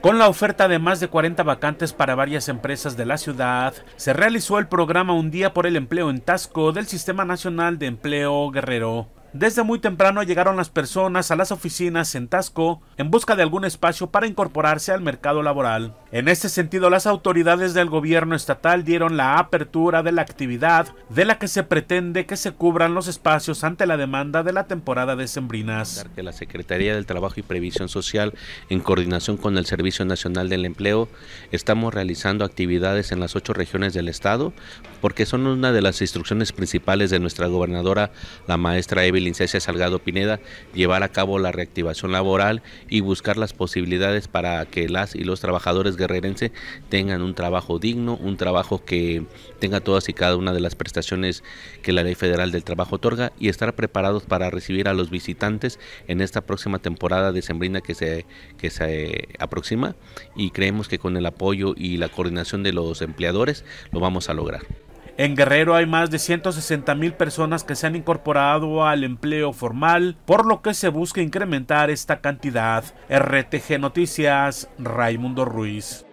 Con la oferta de más de 40 vacantes para varias empresas de la ciudad, se realizó el programa Un Día por el Empleo en Tasco del Sistema Nacional de Empleo Guerrero. Desde muy temprano llegaron las personas a las oficinas en Tasco en busca de algún espacio para incorporarse al mercado laboral. En este sentido, las autoridades del gobierno estatal dieron la apertura de la actividad de la que se pretende que se cubran los espacios ante la demanda de la temporada de sembrinas. la Secretaría del Trabajo y Previsión Social, en coordinación con el Servicio Nacional del Empleo, estamos realizando actividades en las ocho regiones del estado porque son una de las instrucciones principales de nuestra gobernadora, la maestra Evelyn licencia Salgado Pineda llevar a cabo la reactivación laboral y buscar las posibilidades para que las y los trabajadores guerrerense tengan un trabajo digno, un trabajo que tenga todas y cada una de las prestaciones que la Ley Federal del Trabajo otorga y estar preparados para recibir a los visitantes en esta próxima temporada decembrina que se, que se aproxima y creemos que con el apoyo y la coordinación de los empleadores lo vamos a lograr. En Guerrero hay más de 160 mil personas que se han incorporado al empleo formal, por lo que se busca incrementar esta cantidad. RTG Noticias, Raimundo Ruiz.